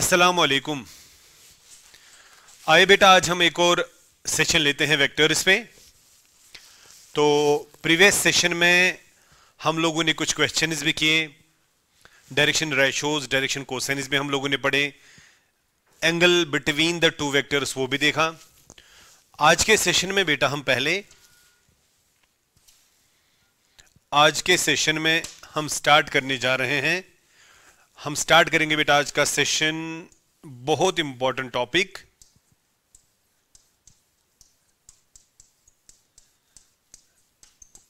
अस्सलाम वालेकुम आए बेटा आज हम एक और सेशन लेते हैं वेक्टर्स पे तो प्रीवियस सेशन में हम लोगों ने कुछ क्वेश्चंस भी किए डायरेक्शन रेशोज डायरेक्शन क्वेश्चन भी हम लोगों ने पढ़े angle between the two vectors वो भी देखा आज के सेशन में बेटा हम पहले आज के सेशन में हम स्टार्ट करने जा रहे हैं हम स्टार्ट करेंगे बेटा आज का सेशन बहुत important topic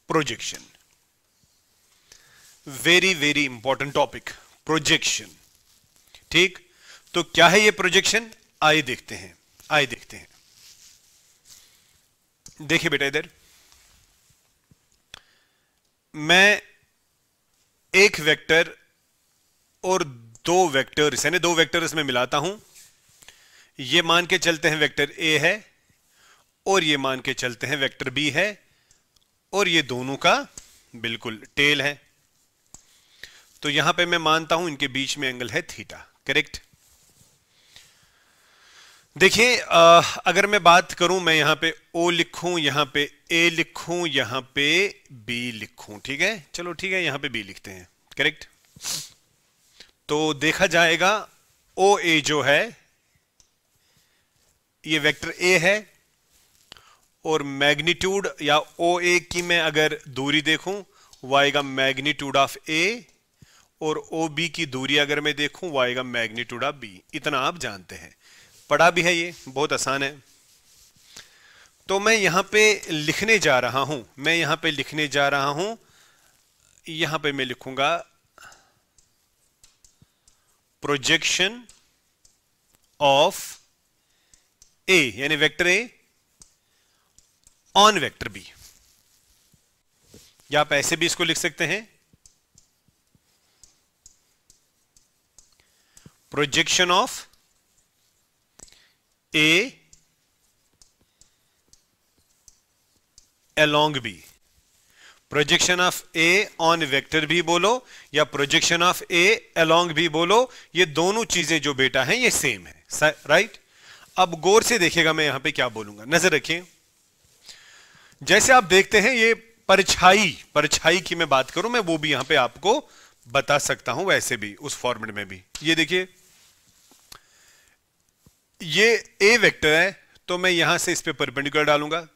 projection very very important topic projection ठीक तो क्या है ये प्रोजेक्शन आइए देखते हैं आइए देखते हैं देखिए बेटा इधर मैं एक वेक्टर और दो वेक्टर्स यानी दो वेक्टर में मिलाता हूं ये मान के चलते हैं वेक्टर ए है और ये मान के चलते हैं वेक्टर बी है और ये दोनों का बिल्कुल टेल है तो यहां पे मैं मानता हूं इनके बीच में एंगल है थीटा करेक्ट देखिए अगर मैं बात करूं मैं यहां पे ओ लिखूं यहां पे ए लिखूं यहां पे बी लिखूं ठीक है चलो ठीक है यहां पे बी लिखते हैं करेक्ट तो देखा जाएगा ओ ए जो है ये वेक्टर ए है और मैग्नीट्यूड या ओ ए की मैं अगर दूरी देखूं वो आएगा मैग्नीट्यूड ऑफ ए और ओ बी की दूरी अगर मैं देखूं वो आएगा मैग्नीट्यूड ऑफ बी इतना आप जानते हैं पढ़ा भी है ये बहुत आसान है तो मैं यहां पे लिखने जा रहा हूं मैं यहां पे लिखने जा रहा हूं यहां पे मैं लिखूंगा प्रोजेक्शन ऑफ ए यानी vector A on vector B या आप ऐसे भी इसको लिख सकते हैं projection of A along B projection of A on vector भी बोलो या प्रोजेक्शन ऑफ ए अलोंग भी बोलो ये दोनों चीजें जो बेटा है ये सेम है राइट अब गौर से देखेगा मैं यहां पे क्या बोलूंगा नजर रखिए जैसे आप देखते हैं ये परछाई परछाई की मैं बात करूं मैं वो भी यहां पे आपको बता सकता हूं वैसे भी उस फॉर्मेट में भी ये देखिए ये ए वेक्टर है तो मैं यहां से इस पे परपेंडिकुलर डालूंगा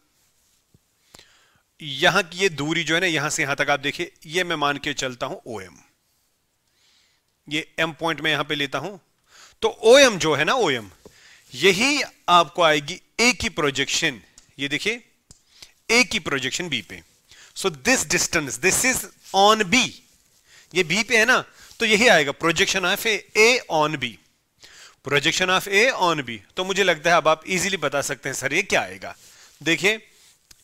यहां की ये दूरी जो है ना यहां से यहां तक आप देखिए ये मैं मान के चलता हूं ओ एम ये एम पॉइंट में यहां पे लेता हूं तो ओ एम जो है ना ओ एम यही आपको आएगी ए की प्रोजेक्शन ये देखिए ए की प्रोजेक्शन बी पे so this distance this is on B ये बी पे है ना तो यही आएगा projection of A on B projection of A on B तो मुझे लगता है अब आप इजीली बता सकते हैं सर ये क्या आएगा देखिए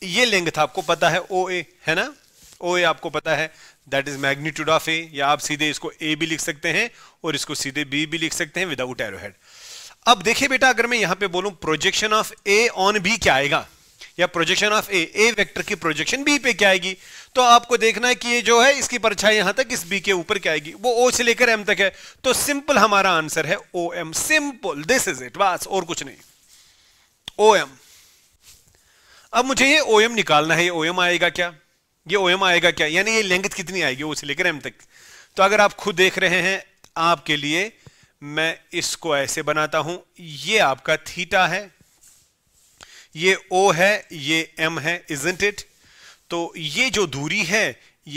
ये लिंग था आपको पता है ओ ए है ना ओ ए आपको पता है दैट इज मैग्नीट्यूड ऑफ ए या आप सीधे इसको ए भी लिख सकते हैं और इसको सीधे बी भी लिख सकते हैं विदाउट एरोहेड अब देखिए बेटा अगर मैं यहां पे बोलूं projection of A on B क्या आएगा या projection of A A vector की प्रोजेक्शन बी पे क्या आएगी तो आपको देखना है कि ये जो है इसकी परछाई यहां तक इस बी के ऊपर क्या आएगी वो ओ से लेकर एम तक है तो सिंपल हमारा आंसर है O M simple this is it बस और कुछ नहीं ओ एम अब मुझे ये ओ निकालना है ये ओ आएगा क्या ये ओ आएगा क्या यानी ये लेंगथ कितनी आएगी ओ से लेकर एम तक तो अगर आप खुद देख रहे हैं आपके लिए मैं इसको ऐसे बनाता हूं ये आपका थीटा है ये ओ है ये एम है इजेंट इट तो ये जो दूरी है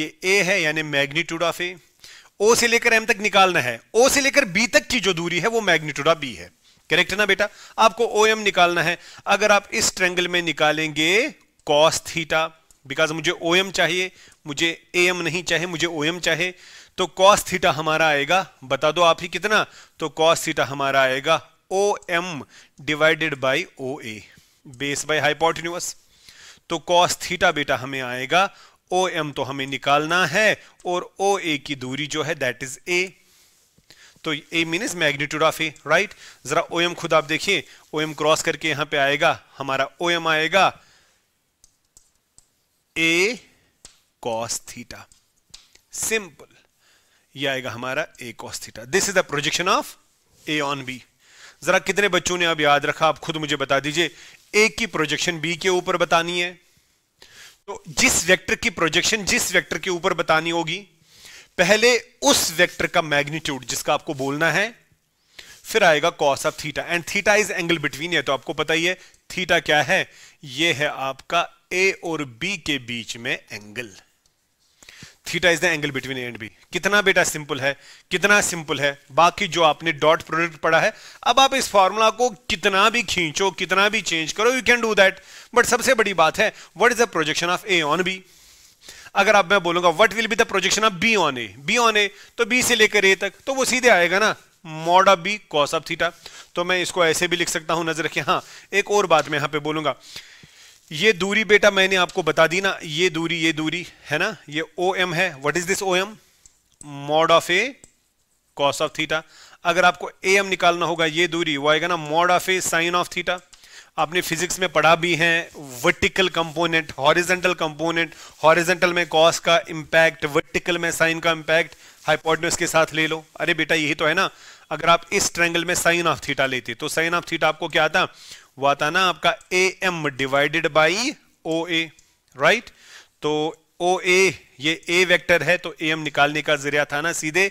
ये ए है यानी मैग्नीट्यूड ऑफ ए ओ से लेकर एम तक निकालना है ओ से लेकर बी तक की जो दूरी है वो मैग्नीट्यूड ऑफ बी है करेक्ट है ना बेटा आपको ओ एम निकालना है अगर आप इस ट्रेंगल में निकालेंगे कॉस थीटा बिकॉज मुझे ओ एम चाहिए मुझे ए एम नहीं चाहिए मुझे ओ एम चाहिए तो कॉस थीटा हमारा आएगा बता दो आप ही कितना तो कॉस थीटा हमारा आएगा O M divided by O A base by hypotenuse तो कॉस थीटा बेटा हमें आएगा ओ एम तो हमें निकालना है और ओ ए की दूरी जो है दैट इज ए तो I mean is magnitude of A right जरा ओ एम खुद आप देखिए ओ एम क्रॉस करके यहां पे आएगा हमारा ओ एम आएगा ए कॉस थीटा सिंपल ये आएगा हमारा A cos theta this is the projection of A on B जरा कितने बच्चों ने अब याद रखा आप खुद मुझे बता दीजिए ए की प्रोजेक्शन बी के ऊपर बतानी है तो जिस वेक्टर की प्रोजेक्शन जिस वेक्टर के ऊपर बतानी होगी पहले उस वेक्टर का मैग्नीट्यूड जिसका आपको बोलना है फिर आएगा cos of theta and theta is angle between है तो आपको पता ही है थीटा क्या है ये है आपका ए और बी के बीच में angle theta is the angle between A and B कितना बेटा सिंपल है कितना सिंपल है बाकी जो आपने डॉट प्रोडक्ट पढ़ा है अब आप इस फॉर्मूला को कितना भी खींचो कितना भी चेंज करो you can do that but सबसे बड़ी बात है what is the projection of A on B अगर अब मैं बोलूंगा what will be the projection of B on A B on ए तो बी से लेकर ए तक तो वो सीधे आएगा ना mod of B cos of theta तो मैं इसको ऐसे भी लिख सकता हूं नजर रखिए हाँ एक और बात मैं यहां पे बोलूंगा ये दूरी बेटा मैंने आपको बता दी ना ये दूरी ये दूरी है ना ये ओ एम है what is this O M mod of A cos of theta अगर आपको ए एम निकालना होगा ये दूरी वो आएगा ना mod of A sine of theta आपने फिजिक्स में पढ़ा भी है vertical component horizontal component horizontal में कॉस का इंपैक्ट वर्टिकल में साइन का इंपैक्ट हाइपोटनस के साथ ले लो अरे बेटा यही तो है ना अगर आप इस ट्रैंगल में साइन ऑफ थीटा लेते तो साइन ऑफ थीटा आपको क्या आता वो आता ना आपका A M divided by O A right तो ओ ए ये ए वेक्टर है तो ए एम निकालने का जरिया था ना सीधे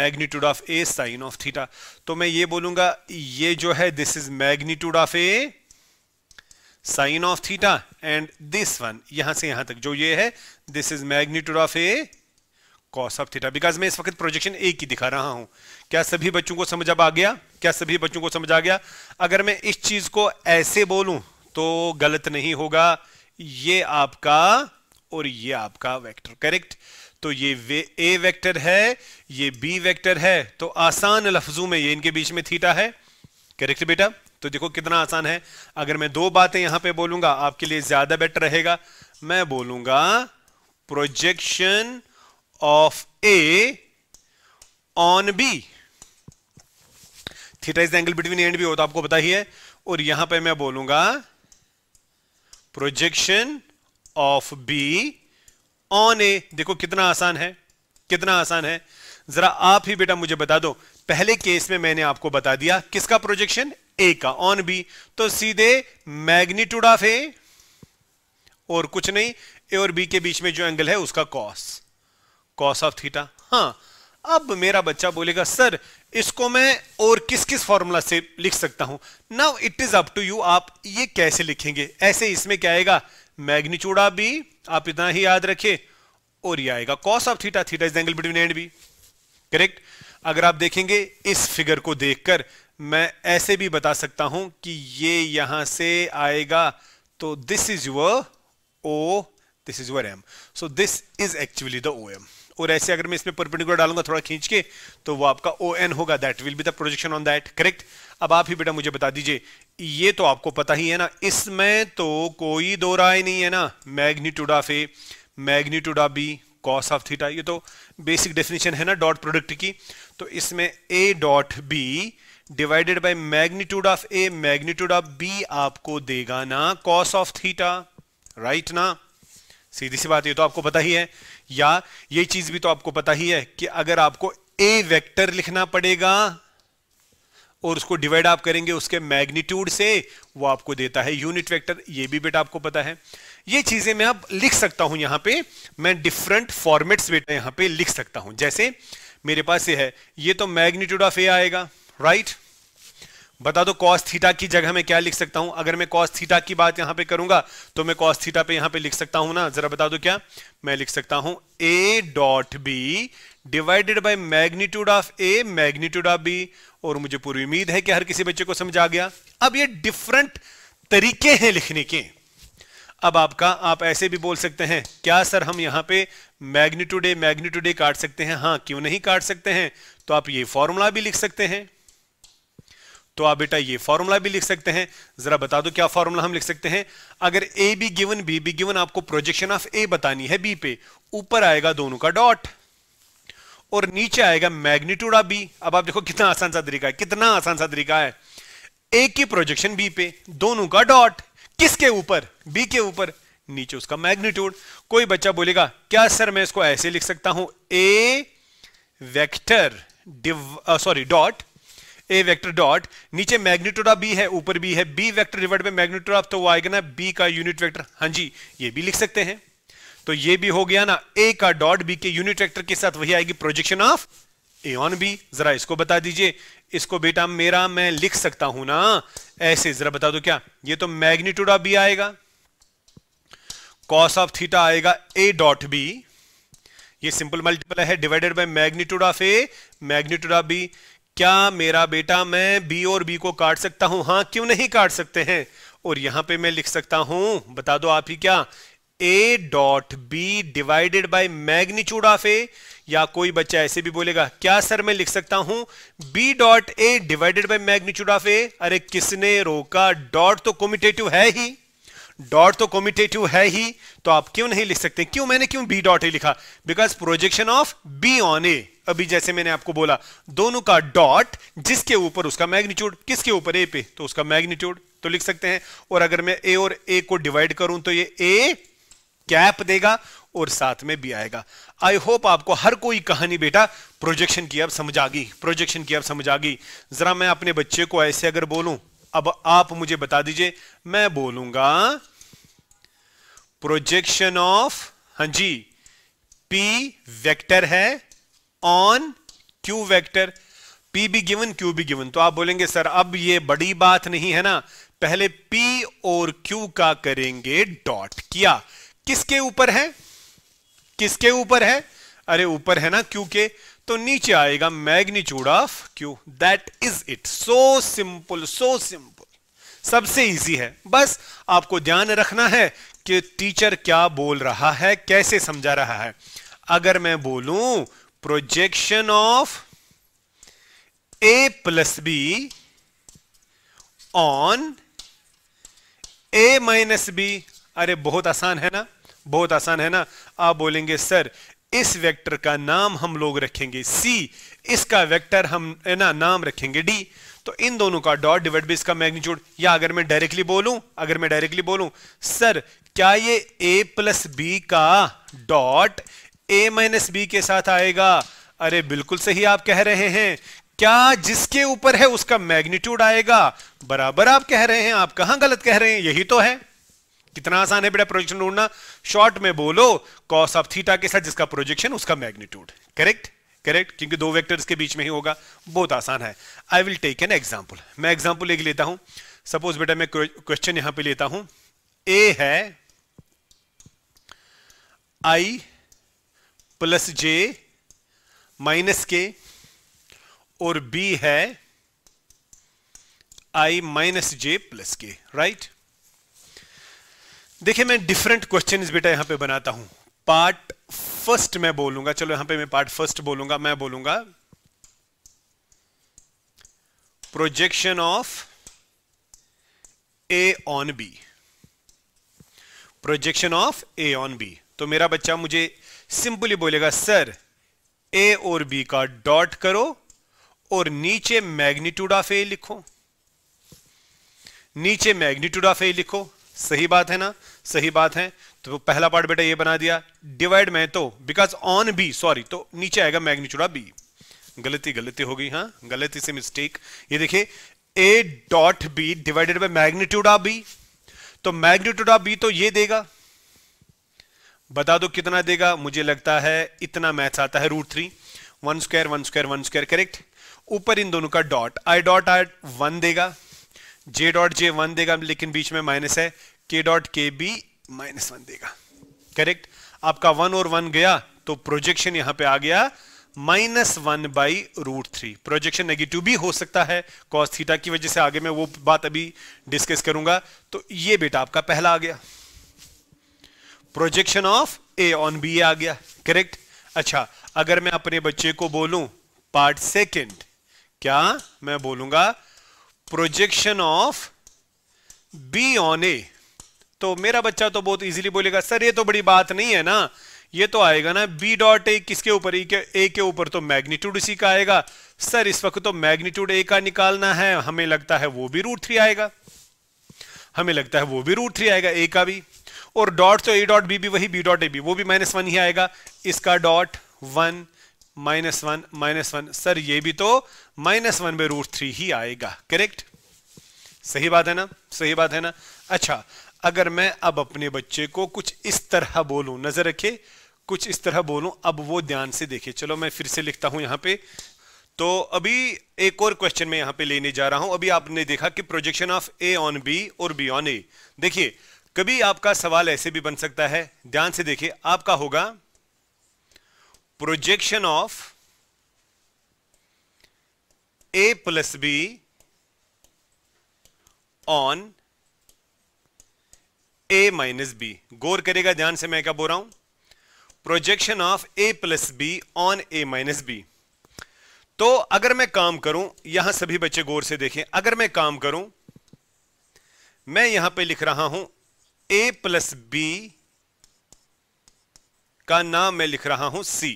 magnitude of A sine of theta तो मैं ये बोलूंगा ये जो है this is magnitude of A sine of theta and this one यहां से यहां तक जो ये है this is magnitude of A cos of theta because मैं इस वक्त प्रोजेक्शन ए की दिखा रहा हूं क्या सभी बच्चों को समझ अब आ गया क्या सभी बच्चों को समझ आ गया अगर मैं इस चीज को ऐसे बोलूं तो गलत नहीं होगा ये आपका और ये आपका वेक्टर करेक्ट तो ये वे ए वेक्टर है ये बी वेक्टर है तो आसान लफ्जों में ये इनके बीच में थीटा है करेक्ट बेटा तो देखो कितना आसान है अगर मैं दो बातें यहां पे बोलूंगा आपके लिए ज्यादा बेटर रहेगा मैं बोलूंगा projection of A on B theta is angle between and B हो तो आपको पता ही है और यहां पे मैं बोलूंगा projection of B on A देखो कितना आसान है कितना आसान है जरा आप ही बेटा मुझे बता दो पहले केस में मैंने आपको बता दिया किसका प्रोजेक्शन ए का ऑन बी तो सीधे मैग्नीट्यूड ऑफ ए और कुछ नहीं ए और बी के बीच में जो एंगल है उसका कॉस कॉस ऑफ थीटा हाँ अब मेरा बच्चा बोलेगा सर इसको मैं और किस किस फॉर्मूला से लिख सकता हूं now it is up to you आप ये कैसे लिखेंगे ऐसे इसमें क्या आएगा मैग्नीट्यूड ऑफ बी आप इतना ही याद रखिए और ये आएगा cos of theta theta is angle between and B correct अगर आप देखेंगे इस फिगर को देखकर मैं ऐसे भी बता सकता हूं कि ये यहां से आएगा तो this is your O this is your M so this is actually the O M और ऐसे अगर मैं इसमें परपेंडिकुलर डालूंगा थोड़ा खींच के तो वो आपका ओ एन होगा that will be the projection on that correct अब आप ही बेटा मुझे बता दीजिए ये तो आपको पता ही है ना इसमें तो कोई दो राय नहीं है ना magnitude of A magnitude of B cos of theta ये तो बेसिक डेफिनेशन है ना डॉट प्रोडक्ट की तो इसमें A dot B divided by magnitude of A magnitude of B आपको देगा ना कॉस ऑफ थीटा राइट ना सीधी सी बात ये तो आपको पता ही है या ये चीज भी तो आपको पता ही है कि अगर आपको ए वेक्टर लिखना पड़ेगा और उसको डिवाइड आप करेंगे उसके मैग्नीट्यूड से वो आपको देता है यूनिट वेक्टर ये भी बेटा आपको पता है ये चीजें मैं अब लिख सकता हूं यहां पे मैं डिफरेंट फॉर्मेट्स बेटा यहां पे लिख सकता हूं जैसे मेरे पास ये है ये तो मैग्नीट्यूड ऑफ ए आएगा राइट बता दो कॉस थीटा की जगह मैं क्या लिख सकता हूं अगर मैं कॉस थीटा की बात यहां पे करूंगा तो मैं कॉस थीटा पे यहां पे लिख सकता हूं ना जरा बता दो क्या मैं लिख सकता हूं a dot B divided by magnitude of A magnitude of b और मुझे पूरी उम्मीद है कि हर किसी बच्चे को समझ आ गया अब ये डिफरेंट तरीके हैं लिखने के अब आपका आप ऐसे भी बोल सकते हैं क्या सर हम यहां पे मैग्नीट्यूडे मैग्नीट्यूडे काट सकते हैं हां क्यों नहीं काट सकते हैं तो आप ये फॉर्मूला भी लिख सकते हैं तो आप बेटा ये फॉर्मूला भी लिख सकते हैं जरा बता दो क्या फॉर्मूला हम लिख सकते हैं अगर a b given b b given आपको प्रोजेक्शन ऑफ ए बतानी है बी पे ऊपर आएगा दोनों का डॉट और नीचे आएगा मैग्नीट्यूड ऑफ बी अब आप देखो कितना आसान सा तरीका है कितना आसान सा तरीका है ए की प्रोजेक्शन बी पे दोनों का डॉट किसके ऊपर बी के ऊपर नीचे उसका मैग्नीट्यूड कोई बच्चा बोलेगा क्या सर मैं इसको ऐसे लिख सकता हूं a vector sorry dot a vector dot नीचे मैग्नीट्यूड ऑफ बी है ऊपर बी है बी वेक्टर डिवाइड में मैग्नीट्यूड ऑफ तो वो आएगा ना बी का यूनिट वेक्टर हां जी ये भी लिख सकते हैं तो ये भी हो गया ना ए का डॉट बी के यूनिट वेक्टर के साथ वही आएगी प्रोजेक्शन ऑफ एन बी जरा इसको बता दीजिए इसको बेटा मेरा मैं लिख सकता हूं ना ऐसे जरा बता दो क्या ये तो मैग्नीट्यूड ऑफ बी आएगा कॉस ऑफ थीटा आएगा ए डॉट बी ये सिंपल मल्टीपल है divided by magnitude of A magnitude of b क्या मेरा बेटा मैं बी और बी को काट सकता हूं हां क्यों नहीं काट सकते हैं और यहां पे मैं लिख सकता हूं बता दो आप ही क्या a dot B divided by magnitude of ए या कोई बच्चा ऐसे भी बोलेगा क्या सर मैं लिख सकता हूं b dot a divided by magnitude of a अरे किसने रोका डॉट तो कोमिटेटिव है ही डॉट तो कोमिटेटिव है ही तो आप क्यों नहीं लिख सकते क्यों मैंने क्यों बी डॉट ए लिखा because projection of B on a अभी जैसे मैंने आपको बोला दोनों का डॉट जिसके ऊपर उसका मैग्नीट्यूड किसके ऊपर ए पे तो उसका मैग्नीट्यूड तो लिख सकते हैं और अगर मैं ए और ए को डिवाइड करूं तो ये ए कैप देगा और साथ में भी आएगा आई होप आपको हर कोई कहानी बेटा प्रोजेक्शन की अब समझ आ गई प्रोजेक्शन की अब समझ आ गई जरा मैं अपने बच्चे को ऐसे अगर बोलूं अब आप मुझे बता दीजिए मैं बोलूंगा प्रोजेक्शन ऑफ हां जी पी वेक्टर है ऑन क्यू वेक्टर पी भी गिवन क्यू भी गिवन तो आप बोलेंगे सर अब ये बड़ी बात नहीं है ना पहले पी और क्यू का करेंगे डॉट किया किसके ऊपर है किसके ऊपर है अरे ऊपर है ना क्यू के तो नीचे आएगा magnitude of q that is it so simple so simple सबसे इजी है बस आपको ध्यान रखना है कि टीचर क्या बोल रहा है कैसे समझा रहा है अगर मैं बोलूं projection of a plus b on a minus b अरे बहुत आसान है ना बहुत आसान है ना आप बोलेंगे सर इस वेक्टर का नाम हम लोग रखेंगे सी इसका वेक्टर हम ना नाम रखेंगे डी तो इन दोनों का डॉट डिवाइड भी इसका मैग्नीट्यूड या अगर मैं डायरेक्टली बोलूं अगर मैं डायरेक्टली बोलूं सर क्या ये ए प्लस बी का डॉट ए माइनस बी के साथ आएगा अरे बिल्कुल सही आप कह रहे हैं क्या जिसके ऊपर है उसका मैग्नीट्यूड आएगा बराबर आप कह रहे हैं आप कहां गलत कह रहे हैं यही तो है कितना आसान है बेटा प्रोजेक्शन ढूंढना शॉर्ट में बोलो कॉस ऑफ थीटा के साथ जिसका प्रोजेक्शन उसका मैग्नीट्यूड करेक्ट करेक्ट क्योंकि दो वेक्टर के बीच में ही होगा बहुत आसान है I will take an example मैं एग्जाम्पल एक लेता हूं सपोज बेटा मैं क्वेश्चन यहां पे लेता हूं ए है I plus j minus k और बी है I minus J plus k right देखिए मैं डिफरेंट क्वेश्चन बेटा यहां पे बनाता हूं पार्ट फर्स्ट मैं बोलूंगा चलो यहां पे मैं पार्ट फर्स्ट बोलूंगा मैं बोलूंगा projection of A on B projection of A on B तो मेरा बच्चा मुझे सिंपली बोलेगा सर ए और बी का डॉट करो और नीचे मैग्नीट्यूड ऑफ ए लिखो नीचे मैग्नीट्यूड ऑफ ए लिखो सही बात है ना सही बात है तो पहला पार्ट बेटा ये बना दिया डिवाइड में तो बिकॉज ऑन बी सॉरी तो नीचे आएगा मैग्नीट्यूड ऑफ बी गलती गलती हो गई हाँ गलती से मिस्टेक ये देखिए a dot B divided by magnitude of b तो मैग्नीट्यूड ऑफ बी तो ये देगा बता दो कितना देगा मुझे लगता है इतना मैथ्स आता है root three one square one square one square correct ऊपर इन दोनों का dot I dot I one देगा जे डॉट जे वन देगा लेकिन बीच में माइनस है k dot k b minus one देगा करेक्ट आपका वन और वन गया तो प्रोजेक्शन यहां पे आ गया minus one by root three projection negative भी हो सकता है कॉस थीटा की वजह से आगे मैं वो बात अभी डिस्कस करूंगा तो ये बेटा आपका पहला आ गया projection of A on b आ गया करेक्ट अच्छा अगर मैं अपने बच्चे को बोलूं पार्ट सेकेंड क्या मैं बोलूंगा प्रोजेक्शन ऑफ बी ऑन ए तो मेरा बच्चा तो बहुत इजीली बोलेगा सर ये तो बड़ी बात नहीं है ना ये तो आएगा ना बी डॉट ए किसके ऊपर ए e के ऊपर तो मैग्नीट्यूड इसी का आएगा सर इस वक्त तो मैग्नीट्यूड ए का निकालना है हमें लगता है वो भी रूट थ्री आएगा हमें लगता है वो भी रूट थ्री आएगा ए का भी और डॉट तो ए डॉट बी भी वही बी डॉट ए बी वो भी माइनस वन ही आएगा इसका dot one minus one minus one sir ये भी तो minus one by root three ही आएगा करेक्ट सही बात है ना सही बात है ना अच्छा अगर मैं अब अपने बच्चे को कुछ इस तरह बोलूं नजर रखे कुछ इस तरह बोलूं अब वो ध्यान से देखे चलो मैं फिर से लिखता हूं यहां पे तो अभी एक और क्वेश्चन में यहां पे लेने जा रहा हूं अभी आपने देखा कि projection of A on B और बी ऑन ए देखिए कभी आपका सवाल ऐसे भी बन सकता है ध्यान से देखिए आपका होगा projection of a plus b on a minus b गौर करेगा ध्यान से मैं क्या बोल रहा हूं projection of a plus b on a minus b तो अगर मैं काम करूं यहां सभी बच्चे गौर से देखें अगर मैं काम करूं मैं यहां पे लिख रहा हूं a प्लस बी का नाम मैं लिख रहा हूं सी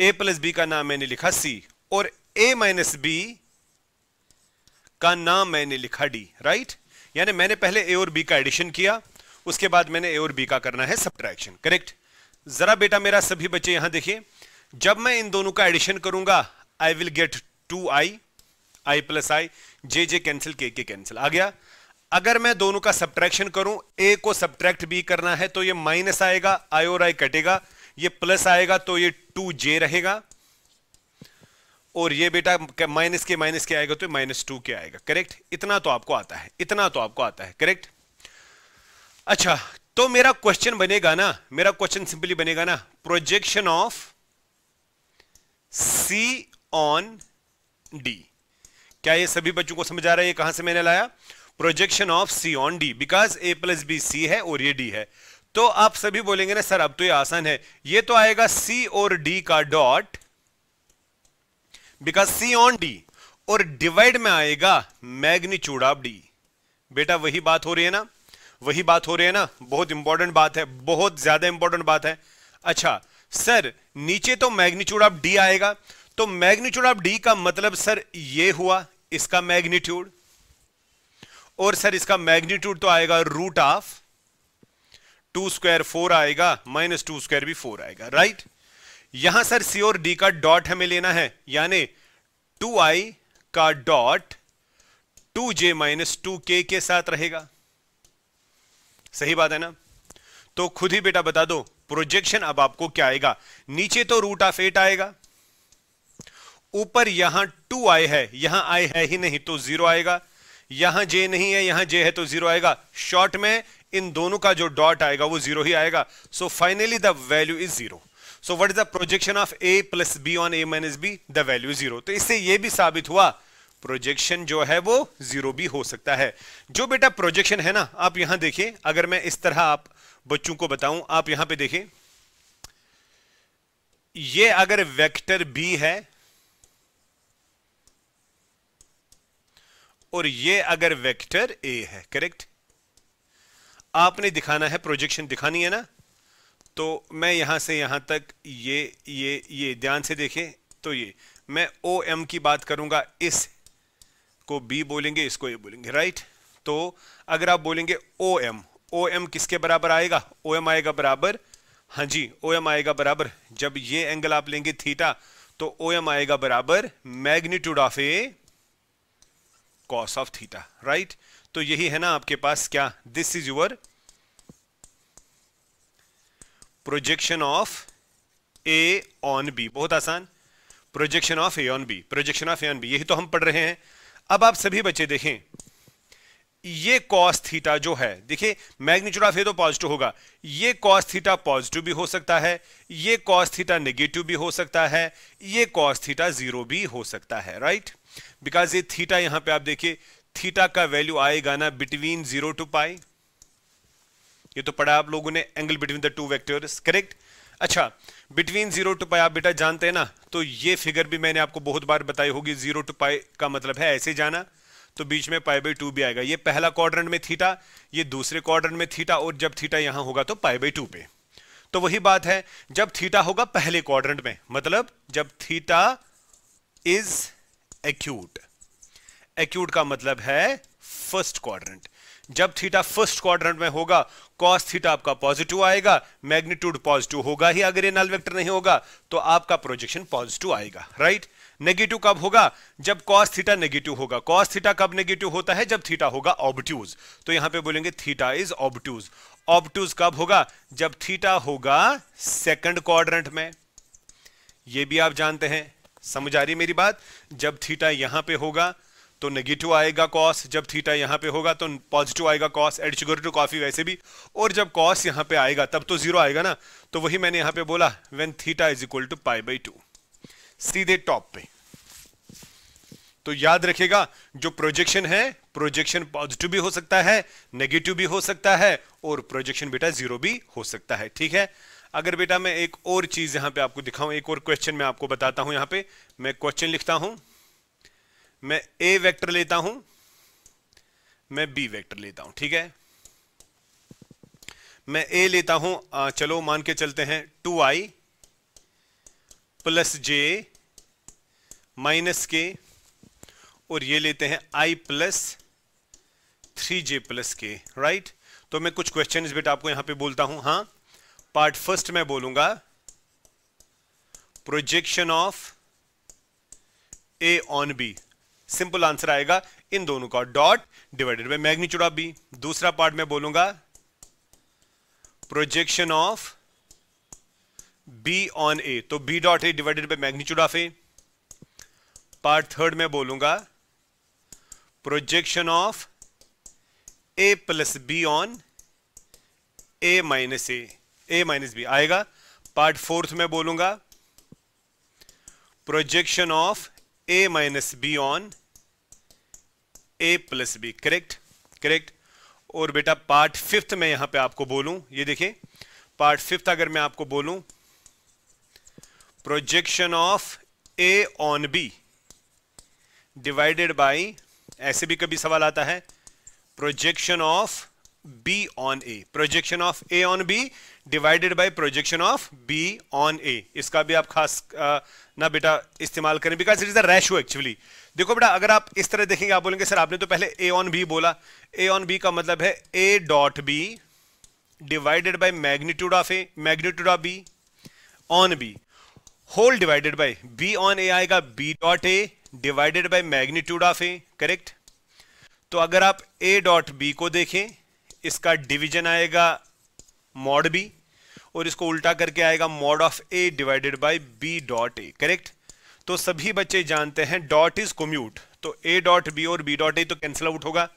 ए प्लस बी का नाम मैंने लिखा सी और ए माइनस बी का नाम मैंने लिखा डी राइट यानी मैंने पहले ए और बी का एडिशन किया उसके बाद मैंने ए और बी का करना है सब्ट्रैक्शन करेक्ट जरा बेटा मेरा सभी बच्चे यहां देखिए जब मैं इन दोनों का एडिशन करूंगा I will get two I I plus I j j cancel k k cancel आ गया अगर मैं दोनों का सब्ट्रैक्शन करूं ए को सब्ट्रैक्ट बी करना है तो ये माइनस आएगा आई और आई कटेगा ये प्लस आएगा तो ये टू जे रहेगा और ये बेटा माइनस के माइनस के आएगा तो माइनस टू के आएगा करेक्ट इतना तो आपको आता है इतना तो आपको आता है करेक्ट अच्छा तो मेरा क्वेश्चन बनेगा ना मेरा क्वेश्चन सिंपली बनेगा ना projection of c on d क्या ये सभी बच्चों को समझ आ रहा है ये कहां से मैंने लाया projection of c on d because a plus b c है और ये डी है तो आप सभी बोलेंगे ना सर अब तो ये आसान है ये तो आएगा सी और डी का dot because c on d और डिवाइड में आएगा मैग्नीट्यूड ऑफ डी बेटा वही बात हो रही है ना वही बात हो रही है ना बहुत इंपॉर्टेंट बात है बहुत ज्यादा इंपॉर्टेंट बात है अच्छा सर नीचे तो मैग्नीट्यूड ऑफ डी आएगा तो मैग्नीट्यूड ऑफ डी का मतलब सर ये हुआ इसका मैग्नीट्यूड और सर इसका मैग्नीट्यूड तो आएगा root of two square four आएगा माइनस टू स्क्वायर भी फोर आएगा राइट यहां सर सी और डी का डॉट हमें लेना है यानी टू आई का dot two j minus two k के साथ रहेगा सही बात है ना तो खुद ही बेटा बता दो प्रोजेक्शन अब आपको क्या आएगा नीचे तो रूट ऑफ एट आएगा ऊपर यहां टू आई है यहां आई है ही नहीं तो जीरो आएगा यहां जे नहीं है यहां जे है तो जीरो आएगा शॉर्ट में इन दोनों का जो डॉट आएगा वो जीरो ही आएगा so finally the value is zero so what is the projection of a plus b on a minus b the value zero तो इससे ये भी साबित हुआ प्रोजेक्शन जो है वो जीरो भी हो सकता है जो बेटा प्रोजेक्शन है ना आप यहां देखिए अगर मैं इस तरह आप बच्चों को बताऊं आप यहां पे देखिए ये अगर वेक्टर बी है और ये अगर वेक्टर ए है करेक्ट आपने दिखाना है प्रोजेक्शन दिखानी है ना तो मैं यहां से यहां तक ये ये ये ध्यान से देखें तो ये मैं ओ एम की बात करूंगा इस को बी बोलेंगे इसको ए बोलेंगे राइट तो अगर आप बोलेंगे ओ एम ओ एम किसके बराबर आएगा ओ एम आएगा बराबर हाँ जी ओ एम आएगा बराबर जब ये एंगल आप लेंगे थीटा तो ओ एम आएगा बराबर magnitude of A cos of theta right तो यही है ना आपके पास क्या this is your projection of A on b बहुत आसान projection of A on B projection of A on b यही तो हम पढ़ रहे हैं अब आप सभी बच्चे देखें ये कॉस थीटा जो है देखिए मैग्नीट्यूड ऑफ ए तो पॉजिटिव होगा ये कॉस थीटा पॉजिटिव भी हो सकता है ये कॉस थीटा नेगेटिव भी हो सकता है ये कॉस थीटा जीरो भी हो सकता है राइट right? बिकॉज ये थीटा यहां पे आप देखिए थीटा का वैल्यू आएगा ना बिटवीन जीरो टू पाई ये तो पढ़ा आप लोगों ने angle between the two vectors correct अच्छा बिटवीन जीरो टू पाई आप बेटा जानते हैं ना तो ये फिगर भी मैंने आपको बहुत बार बताई होगी जीरो टू पाई का मतलब है ऐसे जाना तो बीच में पाई बाई टू भी आएगा ये पहला क्वाड्रेंट में थीटा ये दूसरे क्वाड्रेंट में थीटा और जब थीटा यहां होगा तो पाई बाई टू पे तो वही बात है जब थीटा होगा पहले क्वाड्रेंट में मतलब जब थीटा इज एक्यूट एक्यूट का मतलब है फर्स्ट क्वाड्रेंट जब थीटा फर्स्ट क्वाड्रेंट में होगा कॉस थीटा आपका पॉजिटिव आएगा मैग्नीट्यूड पॉजिटिव होगा ही अगर ये नल वेक्टर नहीं होगा तो आपका प्रोजेक्शन पॉजिटिव आएगा राइट नेगेटिव कब होगा जब कॉस थीटा नेगेटिव होगा कॉस थीटा कब नेगेटिव होता है जब थीटा होगा ऑब्ट्यूज तो यहां पे बोलेंगे थीटा इज ऑब्ट्यूज ऑब्ट्यूज कब होगा जब थीटा होगा सेकंड क्वाड्रेंट में ये भी आप जानते हैं समझ आ रही मेरी बात जब थीटा यहां पे होगा तो नेगेटिव आएगा कॉस जब थीटा यहां पे होगा तो पॉजिटिव आएगा cos add sugar to coffee वैसे भी और जब कॉस यहां पे आएगा तब तो जीरो आएगा ना तो वही मैंने यहां पे बोला when theta is equal to pi by two सीधे टॉप पे तो याद रखिएगा जो प्रोजेक्शन है प्रोजेक्शन पॉजिटिव भी हो सकता है नेगेटिव भी हो सकता है और प्रोजेक्शन बेटा जीरो भी हो सकता है ठीक है अगर बेटा मैं एक और चीज यहां पे आपको दिखाऊं एक और क्वेश्चन मैं आपको बताता हूं यहां पे मैं क्वेश्चन लिखता हूं मैं ए वेक्टर लेता हूं मैं बी वेक्टर लेता हूं ठीक है मैं ए लेता हूं चलो मान के चलते हैं two I plus j minus k और ये लेते हैं I plus three j plus k right तो मैं कुछ क्वेश्चन बेटा आपको यहां पे बोलता हूं हां पार्ट फर्स्ट में बोलूंगा projection of A on b simple answer आएगा इन दोनों का dot divided by magnitude of b दूसरा पार्ट में बोलूंगा प्रोजेक्शन ऑफ बी ऑन ए तो b dot a divided by magnitude of a part third में बोलूंगा projection of a plus b on a minus a a minus b आएगा part fourth में बोलूंगा projection of a minus b on a plus b correct correct और बेटा part fifth में यहां पे आपको बोलूं ये देखिए पार्ट फिफ्थ अगर मैं आपको बोलूं projection of A on b divided by ऐसे भी कभी सवाल आता है projection of B on a projection of A on b divided by projection of B on a इसका भी आप खास आ, ना बेटा इस्तेमाल करें because it is the actually देखो बेटा अगर आप इस तरह देखेंगे आप बोलेंगे सर आपने तो पहले ए ऑन बी बोला ए ऑन बी का मतलब है a dot B divided by magnitude of A magnitude of B on b whole divided by b on a आएगा b dot a divided by magnitude of a correct तो अगर आप ए dot B को देखें इसका डिवीजन आएगा mod B और इसको उल्टा करके आएगा mod of A divided by b dot a correct तो सभी बच्चे जानते हैं डॉट इज कम्यूट तो ए डॉट बी और बी डॉट ए तो कैंसिल आउट होगा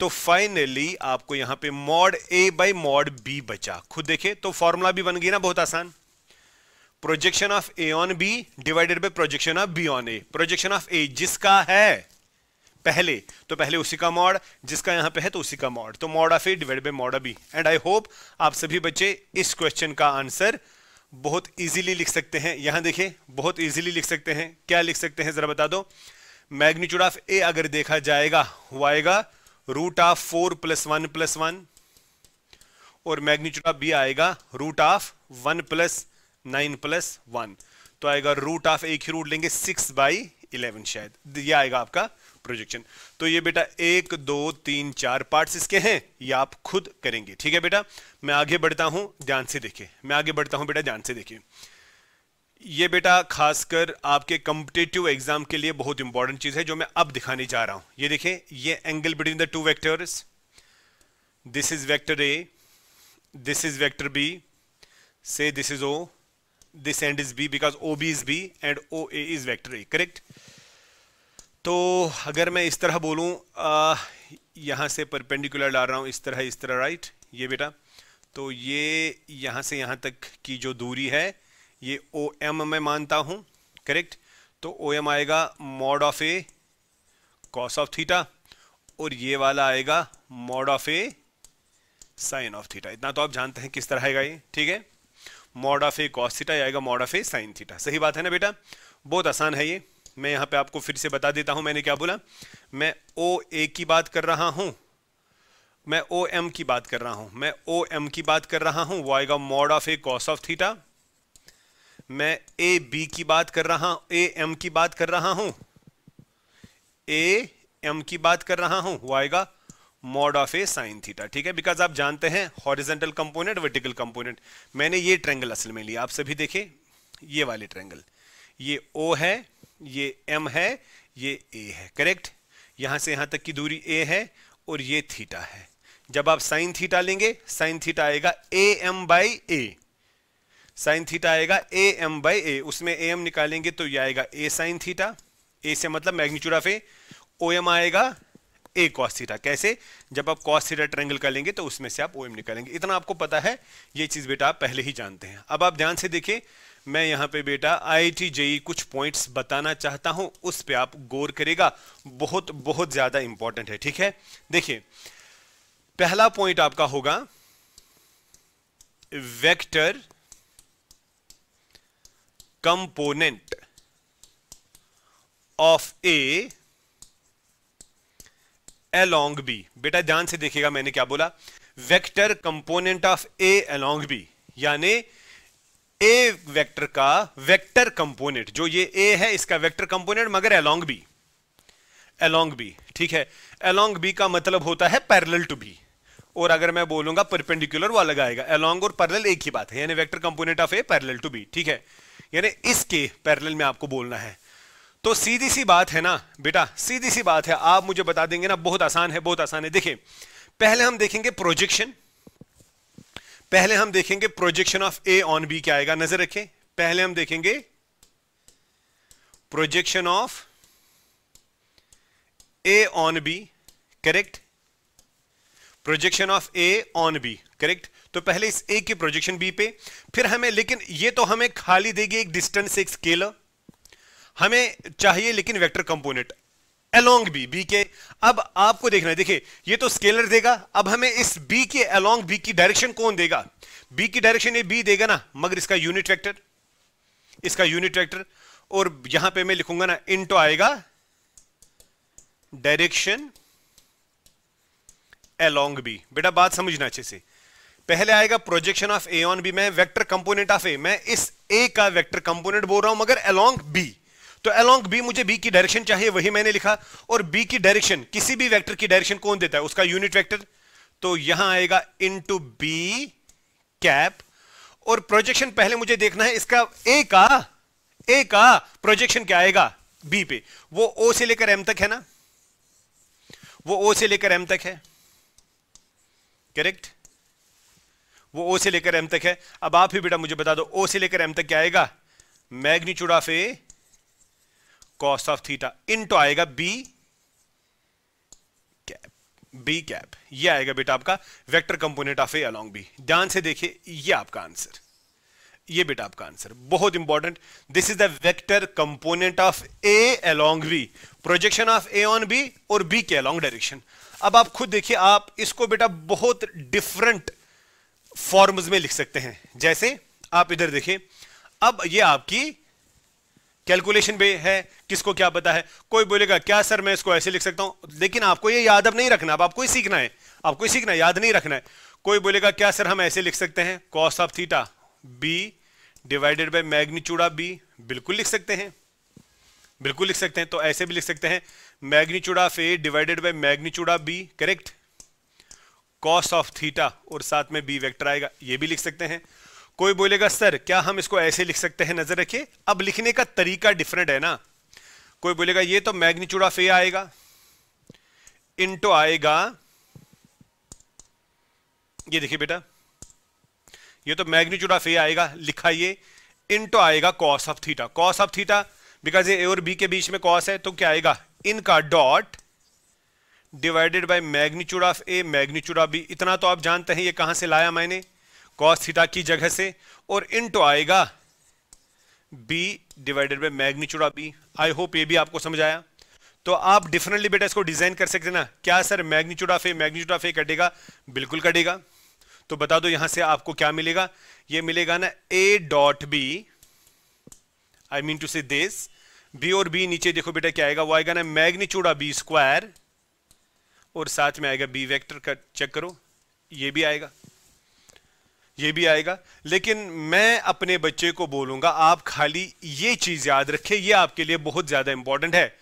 तो फाइनली आपको यहां पे mod a by mod b बचा खुद देखे तो फॉर्मूला भी बन गई ना बहुत आसान projection of A on b divided by projection of B on a projection of a जिसका है पहले तो पहले उसी का मॉड जिसका यहां पे है तो उसी का मॉड तो mod of a divide by mod of b and I hope आप सभी बच्चे इस क्वेश्चन का आंसर बहुत इजीली लिख सकते हैं यहां देखिए बहुत इजीली लिख सकते हैं क्या लिख सकते हैं जरा बता दो मैग्नीट्यूड ऑफ ए अगर देखा जाएगा वो आएगा root of four plus one plus one और मैग्नीट्यूड ऑफ बी आएगा root of one plus nine plus one तो आएगा रूट ऑफ एक ही रूट लेंगे सिक्स बाई इलेवन शायद यह आएगा आपका प्रोजेक्शन तो ये बेटा एक दो तीन चार पार्ट्स इसके हैं ये आप खुद करेंगे ठीक है बेटा मैं आगे बढ़ता हूं ध्यान से देखिए मैं आगे बढ़ता हूं बेटा ध्यान से देखिए ये बेटा खासकर आपके कंपिटेटिव एग्जाम के लिए बहुत इंपॉर्टेंट चीज है जो मैं अब दिखाने जा रहा हूं ये देखिए ये angle between the two vectors this is vector a this is vector b से this is o this end is b because OB is b and OA is vector a correct तो अगर मैं इस तरह बोलूँ यहाँ से परपेंडिकुलर डाल रहा हूँ इस तरह इस तरह राइट ये बेटा तो ये यहाँ से यहाँ तक की जो दूरी है ये ओ एम मैं मानता हूँ करेक्ट तो ओ एम आएगा mod of A cos of theta और ये वाला आएगा mod of A sine of theta इतना तो आप जानते हैं किस तरह आएगा ये ठीक है mod of A cos theta आएगा mod of A sine theta सही बात है ना बेटा बहुत आसान है ये मैं यहाँ पे आपको फिर से बता देता हूं मैंने क्या बोला मैं ओ ए की बात कर रहा हूं मैं ओ एम की बात कर रहा हूं मैं ओ एम की बात कर रहा हूं वो आएगा mod of A cos of theta मैं ए बी की बात कर रहा ए एम की बात कर रहा हूं ए एम की बात कर रहा हूं वो आएगा mod of A sine theta ठीक है बिकॉज आप जानते हैं हॉरिजेंटल कंपोनेंट वर्टिकल कंपोनेंट मैंने ये ट्रेंगल असल में लिया आप सभी देखे ये वाले ट्रेंगल ये ओ है ये एम है ये ए है करेक्ट यहां से यहां तक की दूरी ए है और ये थीटा है जब आप साइन थीटा लेंगे साइन थीटा आएगा a m by a sine theta आएगा ए एम बाई ए उसमें ए एम निकालेंगे तो ये आएगा ए साइन थीटा ए से मतलब magnitude of a o m आएगा ए कॉस थीटा कैसे जब आप कॉस थीटा ट्रेंगल कर लेंगे तो उसमें से आप ओ एम निकालेंगे इतना आपको पता है ये चीज़ बेटा आप पहले ही जानते हैं अब आप ध्यान से देखिए मैं यहाँ पे बेटा आई टी जेई कुछ पॉइंट्स बताना चाहता हूँ उस पर आप गौर करेगा बहुत बहुत ज़्यादा इंपॉर्टेंट है ठीक है देखिए पहला पॉइंट आपका होगा vector component of A along B बेटा ध्यान से देखिएगा मैंने क्या बोला vector component of A along b यानी ए वेक्टर का वेक्टर कंपोनेंट जो ये ए है इसका वेक्टर कंपोनेंट मगर एलोंग बी एलोंग बी ठीक है एलोंग बी का मतलब होता है पैरेलल टू बी और अगर मैं बोलूंगा परपेंडिकुलर वो अलग आएगा along और पैरेलल एक ही बात है यानी vector component of a parallel to b ठीक है यानी इसके पैरेलल में आपको बोलना है तो सीधी सी बात है ना बेटा सीधी सी बात है आप मुझे बता देंगे ना बहुत आसान है बहुत आसान है देखिए पहले हम देखेंगे प्रोजेक्शन पहले हम देखेंगे projection of A on B क्या आएगा नजर रखें पहले हम देखेंगे projection of A on B correct projection of A on B correct तो पहले इस ए की प्रोजेक्शन बी पे फिर हमें लेकिन ये तो हमें खाली देगी एक डिस्टेंस एक स्केलर हमें चाहिए लेकिन vector component along B B के अब आपको देखना है देखिए ये तो स्केलर देगा अब हमें इस बी के अलोंग बी की डायरेक्शन कौन देगा बी की डायरेक्शन ये बी देगा ना मगर इसका यूनिट वेक्टर इसका यूनिट वेक्टर और यहां पे मैं लिखूंगा ना इनटू आएगा डायरेक्शन अलोंग बी बेटा बात समझना अच्छे से पहले आएगा projection of A on B मैं वेक्टर कंपोनेंट ऑफ ए मैं इस ए का वेक्टर कंपोनेंट बोल रहा हूं मगर अलोंग बी तो अलोंग बी मुझे बी की डायरेक्शन चाहिए वही मैंने लिखा और बी की डायरेक्शन किसी भी वेक्टर की डायरेक्शन कौन देता है उसका यूनिट वेक्टर तो यहां आएगा इन टू बी कैप और प्रोजेक्शन पहले मुझे देखना है इसका ए का ए का प्रोजेक्शन क्या आएगा बी पे वो ओ से लेकर एम तक है ना वो ओ से लेकर एम तक है करेक्ट वो ओ से लेकर एम तक है अब आप ही बेटा मुझे बता दो ओ से लेकर एम तक क्या आएगा magnitude of A cos of theta into आएगा बी कैप बी कैप ये आएगा बेटा आपका vector component of A along B ध्यान से देखिए ये आपका आंसर ये बेटा आपका आंसर बहुत important this is the vector component of A along B projection of A on B और बी के अलोंग डायरेक्शन अब आप खुद देखिए आप इसको बेटा बहुत डिफरेंट फॉर्म्स में लिख सकते हैं जैसे आप इधर देखिए अब ये आपकी कैलकुलेशन पे है किसको क्या पता है कोई बोलेगा क्या सर मैं इसको ऐसे लिख सकता हूं लेकिन आपको ये याद अब नहीं रखना अब आपको ही सीखना है आपको ही सीखना है याद नहीं रखना है कोई बोलेगा क्या सर हम ऐसे लिख सकते हैं cos of theta B divided by magnitude of B बिल्कुल लिख सकते हैं बिल्कुल लिख सकते हैं तो ऐसे भी लिख सकते हैं magnitude of A divided by magnitude of B correct cos of theta और साथ में बी वेक्टर आएगा ये भी लिख सकते हैं कोई बोलेगा सर क्या हम इसको ऐसे लिख सकते हैं नजर रखिए अब लिखने का तरीका डिफरेंट है ना कोई बोलेगा ये तो मैग्नीच्यूड ऑफ ए आएगा इंटो आएगा ये देखिए बेटा ये तो मैग्नीच्यूड ऑफ ए आएगा लिखा ये इंटो आएगा cos of theta cos of theta because ये ए और बी के बीच में कॉस है तो क्या आएगा इनका dot divided by magnitude of A magnitude of B इतना तो आप जानते हैं ये कहां से लाया मैंने कॉस थीटा की जगह से और इनटू तो आएगा B divided by magnitude of B I hope ये भी आपको समझ आया तो आप डिफरेंटली बेटा इसको डिजाइन कर सकते ना क्या sir magnitude of A magnitude of A कटेगा बिल्कुल कटेगा तो बता दो यहां से आपको क्या मिलेगा ये मिलेगा ना A dot B I mean to say this B और बी नीचे देखो बेटा क्या आएगा वो आएगा ना मैग्नीच्यूड ऑफ बी स्क्वायर और साथ में आएगा बी वेक्टर का चेक करो ये भी आएगा ये भी आएगा लेकिन मैं अपने बच्चे को बोलूंगा आप खाली ये चीज याद रखें ये आपके लिए बहुत ज्यादा इंपॉर्टेंट है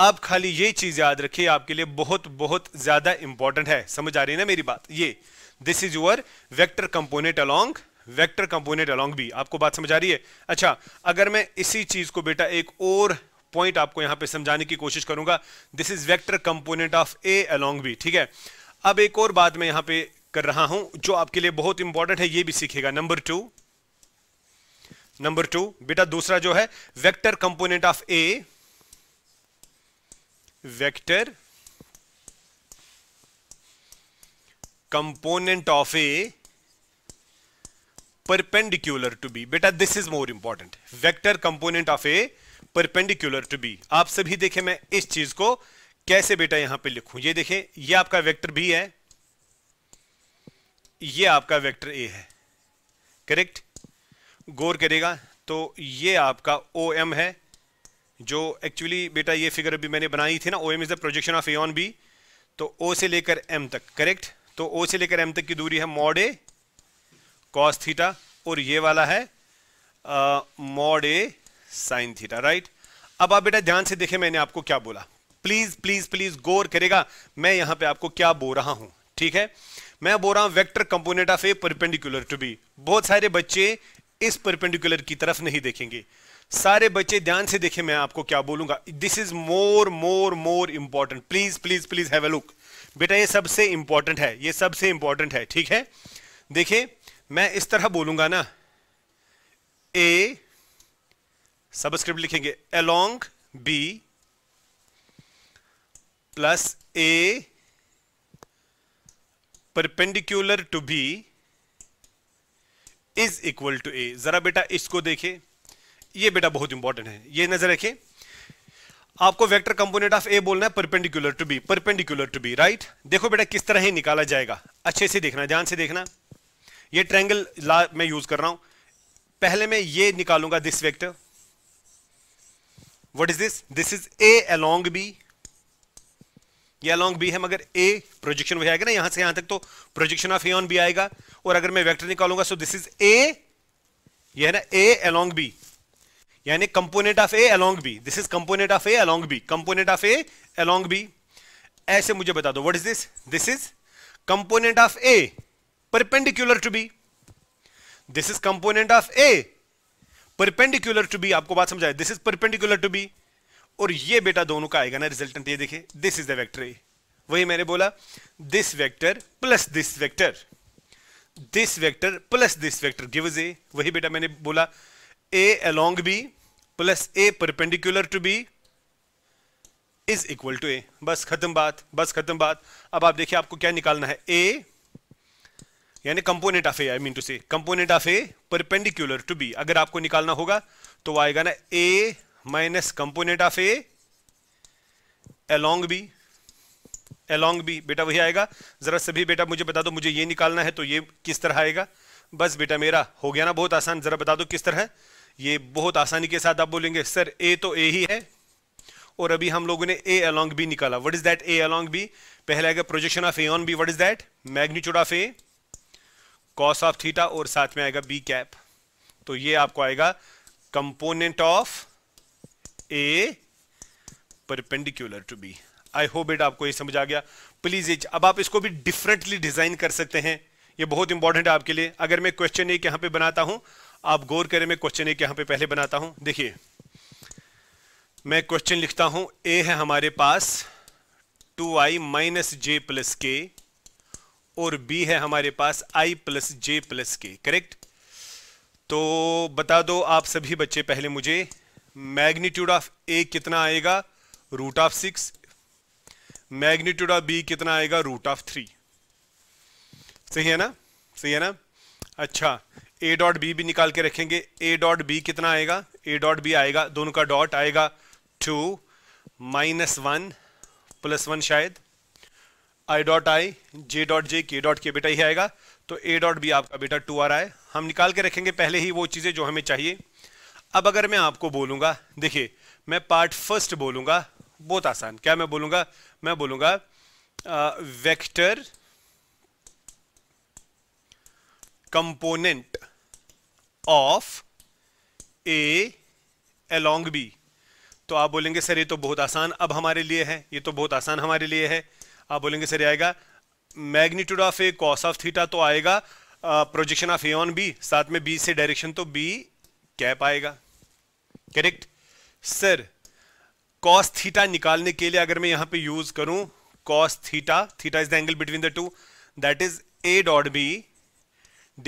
आप खाली ये चीज याद रखिए आपके लिए बहुत बहुत ज्यादा इंपॉर्टेंट है समझ आ रही है ना मेरी बात ये this is your vector component along vector component along भी आपको बात समझ आ रही है अच्छा अगर मैं इसी चीज को बेटा एक और पॉइंट आपको यहां पे समझाने की कोशिश करूंगा this is vector component of A along B ठीक है अब एक और बात मैं यहां पे कर रहा हूं जो आपके लिए बहुत इंपॉर्टेंट है ये भी सीखेगा नंबर टू नंबर टू बेटा दूसरा जो है vector component of A vector component of A perpendicular to B बेटा this is more important vector component of A perpendicular to B आप सभी देखें मैं इस चीज को कैसे बेटा यहां पे लिखूं ये देखें ये आपका वेक्टर भी है ये आपका वेक्टर ए है करेक्ट गौर करेगा तो ये आपका ओ एम है जो एक्चुअली बेटा ये फिगर अभी मैंने बनाई थी ना O M is the projection of A on B तो ओ से लेकर एम तक करेक्ट तो ओ से लेकर एम तक की दूरी है मॉड ए कॉस थीटा और ये वाला है mod A sine theta right अब आप बेटा ध्यान से देखें मैंने आपको क्या बोला प्लीज प्लीज प्लीज गौर करेगा मैं यहां पे आपको क्या बोल रहा हूं ठीक है मैं बोल रहा हूं vector component of A perpendicular to B बहुत सारे बच्चे इस परपेंडिकुलर की तरफ नहीं देखेंगे सारे बच्चे ध्यान से देखें मैं आपको क्या बोलूंगा this is more more more important please please please have a look बेटा ये सबसे इंपॉर्टेंट है ये सबसे इंपॉर्टेंट है ठीक है देखिए मैं इस तरह बोलूंगा ना ए सबस्क्रिप्ट लिखेंगे along B plus A perpendicular to B is equal to A जरा बेटा इसको देखे ये बेटा बहुत इंपॉर्टेंट है ये नजर रखे आपको वेक्टर कंपोनेंट ऑफ ए बोलना है perpendicular to B perpendicular to B right देखो बेटा किस तरह ही निकाला जाएगा अच्छे से देखना ध्यान से देखना ये ट्रायंगल ला मैं यूज कर रहा हूं पहले मैं ये निकालूंगा this vector what is this this is A along B ये अलॉन्ग बी है मगर ए प्रोजेक्शन वही आएगा ना यहां से यहां तक तो projection of A on B आएगा और अगर मैं वेक्टर निकालूंगा सो दिस इज ए ये है ना ए अलॉन्ग बी यानी component of A along B this is component of A along B component of A along B ऐसे मुझे बता दो what is this this is component of A perpendicular to B this is component of A perpendicular to B आपको बात समझाए this is perpendicular to B और ये बेटा दोनों का आएगा ना रिजल्टेंट ये देखिए this is the vector A वही मैंने बोला this vector plus this vector this vector plus this vector gives A वही बेटा मैंने बोला A along B plus A perpendicular to B is equal to A बस खत्म बात बस खत्म बात अब आप देखिए आपको क्या निकालना है ए यानी component of A I mean to say component of A perpendicular to B अगर आपको निकालना होगा तो आएगा ना A minus component of A along B along B बेटा वही आएगा जरा सभी बेटा मुझे बता दो मुझे ये निकालना है तो ये किस तरह आएगा बस बेटा मेरा हो गया ना बहुत आसान जरा बता दो किस तरह ये बहुत आसानी के साथ आप बोलेंगे सर ए तो ए ही है और अभी हम लोगों ने ए अलोंग बी निकाला what is that A along B पहले आएगा projection of A on B what is that magnitude of A cos of theta और साथ में आएगा बी कैप तो ये आपको आएगा component of A perpendicular to B I hope it आपको ये समझ आ गया प्लीज इच अब आप इसको भी डिफरेंटली डिजाइन कर सकते हैं ये बहुत इंपॉर्टेंट है आपके लिए अगर मैं क्वेश्चन एक यहां पे बनाता हूं आप गौर करें मैं क्वेश्चन एक यहां पे पहले बनाता हूं देखिए मैं क्वेश्चन लिखता हूं ए है हमारे पास two I minus J plus K और बी है हमारे पास I plus J plus K correct तो बता दो आप सभी बच्चे पहले मुझे मैग्नीट्यूड ऑफ ए कितना आएगा root of six magnitude of B कितना आएगा रूट ऑफ थ्री सही है ना सही है ना अच्छा ए डॉट बी भी निकाल के रखेंगे ए डॉट बी कितना आएगा ए डॉट बी आएगा दोनों का डॉट आएगा two minus one plus one शायद I dot I J dot J के डॉट के बेटा ही आएगा तो ए डॉट बी आपका बेटा टू आ रहा है हम निकाल के रखेंगे पहले ही वो चीज़ें जो हमें चाहिए अब अगर मैं आपको बोलूंगा देखिए मैं पार्ट फर्स्ट बोलूंगा बहुत आसान क्या मैं बोलूंगा मैं बोलूंगा vector component of A along B तो आप बोलेंगे सर ये तो बहुत आसान अब हमारे लिए है ये तो बहुत आसान हमारे लिए है आप बोलेंगे सर आएगा magnitude of A cos of theta तो आएगा projection of A on B साथ में बी से डायरेक्शन तो बी कैप आएगा करेक्ट सर कॉस थीटा निकालने के लिए अगर मैं यहां पे यूज करूं cos theta theta is the angle between the two that is A dot B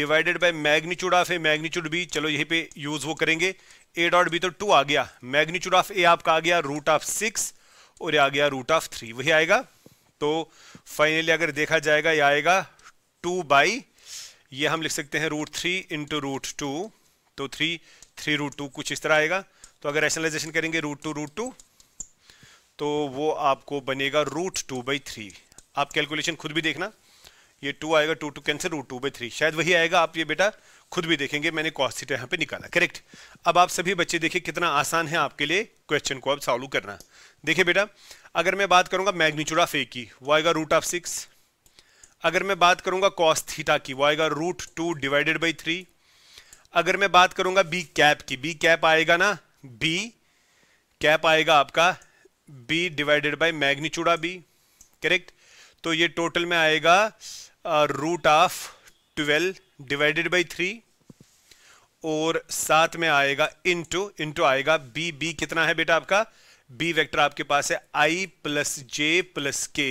divided by magnitude of A magnitude B चलो यहीं पे यूज वो करेंगे ए डॉट बी तो टू आ गया मैग्नीट्यूड ऑफ ए आपका आ गया रूट ऑफ सिक्स और ये आ गया रूट ऑफ थ्री वही आएगा तो फाइनली अगर देखा जाएगा यह आएगा टू बाई ये हम लिख सकते हैं root three into root two तो थ्री थ्री रूट टू कुछ इस तरह आएगा तो अगर रैशनलाइजेशन करेंगे रूट टू रूट टू तो वो आपको बनेगा रूट टू बाई थ्री आप कैलकुलेशन खुद भी देखना ये टू आएगा two two cancel root two by three शायद वही आएगा आप ये बेटा खुद भी देखेंगे मैंने कॉस्ट सीटा यहाँ पे निकाला करेक्ट अब आप सभी बच्चे देखिए कितना आसान है आपके लिए क्वेश्चन को अब सॉल्व करना देखिए बेटा अगर मैं बात करूंगा मैग्नीच्यूड ऑफ ए की वो आएगा रूट ऑफ सिक्स अगर मैं बात करूंगा कॉस थीटा की वो आएगा root two divided by three अगर मैं बात करूंगा बी कैप की बी कैप आएगा ना बी कैप आएगा आपका B divided by magnitude B correct तो ये टोटल में आएगा root of twelve divided by three और साथ में आएगा इनटू इनटू आएगा बी बी कितना है बेटा आपका बी वेक्टर आपके पास है I plus J plus K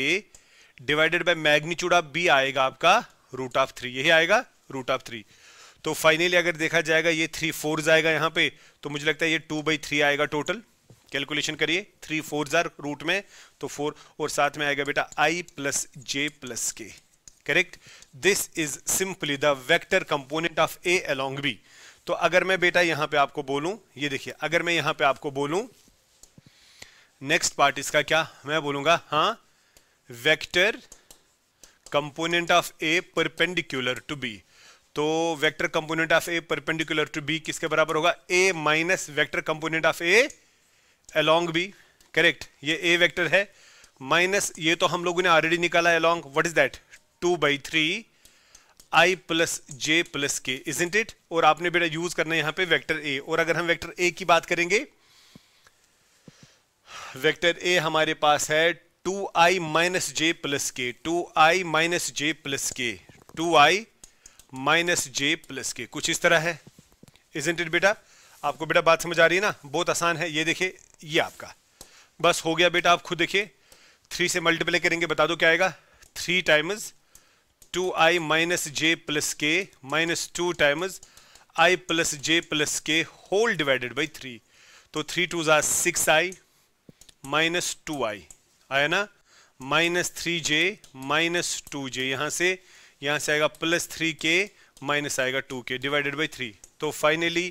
divided by magnitude of B आएगा आपका रूट ऑफ थ्री यही आएगा रूट ऑफ थ्री तो फाइनली अगर देखा जाएगा ये थ्री फोर्स आएगा यहाँ पे तो मुझे लगता है ये टू बाई थ्री आएगा टोटल कैलकुलेशन करिए थ्री फोर जार रूट में तो फोर और साथ में आएगा बेटा I plus J plus K correct this is simply the vector component of A along B तो अगर मैं बेटा यहां पे आपको बोलूं ये देखिए अगर मैं यहां पे आपको बोलूं नेक्स्ट पार्ट इसका क्या मैं बोलूंगा हाँ vector component of A perpendicular to B तो vector component of A perpendicular to B किसके बराबर होगा A minus vector component of A along B correct ये ए वेक्टर है माइनस ये तो हम लोगों ने ऑलरेडी निकाला along what is that two by three I plus J plus K isn't it और आपने बेटा यूज करना यहां पे वेक्टर ए और अगर हम वेक्टर ए की बात करेंगे वेक्टर ए हमारे पास है two I minus J plus K two I minus J plus K two I minus J plus K कुछ इस तरह है इजेंट इट बेटा आपको बेटा बात समझ आ रही है ना बहुत आसान है ये देखिए ये आपका बस हो गया बेटा आप खुद देखिए थ्री से मल्टीप्लाई करेंगे बता दो क्या आएगा three times two I minus J plus K minus two times I plus J plus K whole divided by three तो थ्री टू जार six I minus two I आया ना minus three J minus two J यहां से यहां से आएगा plus three K minus आएगा two K divided by three तो फाइनली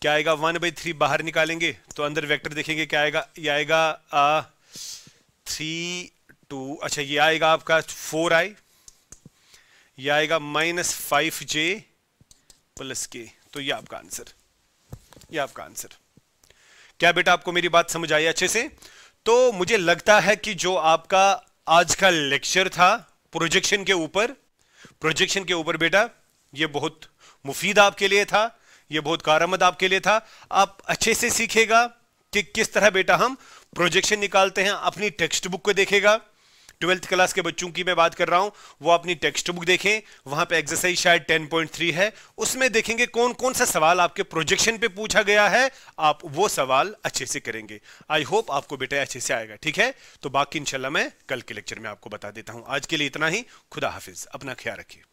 क्या आएगा वन बाई थ्री बाहर निकालेंगे तो अंदर वेक्टर देखेंगे क्या आएगा ये आएगा थ्री टू अच्छा ये आएगा आपका फोर आई ये आएगा माइनस फाइव जे प्लस के तो ये आपका आंसर ये आपका आंसर क्या बेटा आपको मेरी बात समझ आई अच्छे से तो मुझे लगता है कि जो आपका आज का लेक्चर था प्रोजेक्शन के ऊपर प्रोजेक्शन के ऊपर बेटा ये बहुत मुफीद आपके लिए था ये बहुत कारामद आपके लिए था आप अच्छे से सीखेगा कि किस तरह बेटा हम प्रोजेक्शन निकालते हैं अपनी टेक्स्ट बुक को देखेगा ट्वेल्थ क्लास के बच्चों की मैं बात कर रहा हूं वो अपनी टेक्स्ट बुक देखें वहां पे एक्सरसाइज शायद 10.3 है उसमें देखेंगे कौन कौन सा सवाल आपके प्रोजेक्शन पे पूछा गया है आप वो सवाल अच्छे से करेंगे आई होप आपको बेटा अच्छे से आएगा ठीक है तो बाकी इंशाल्लाह मैं कल के लेक्चर में आपको बता देता हूं आज के लिए इतना ही खुदा हाफिज अपना ख्याल रखिए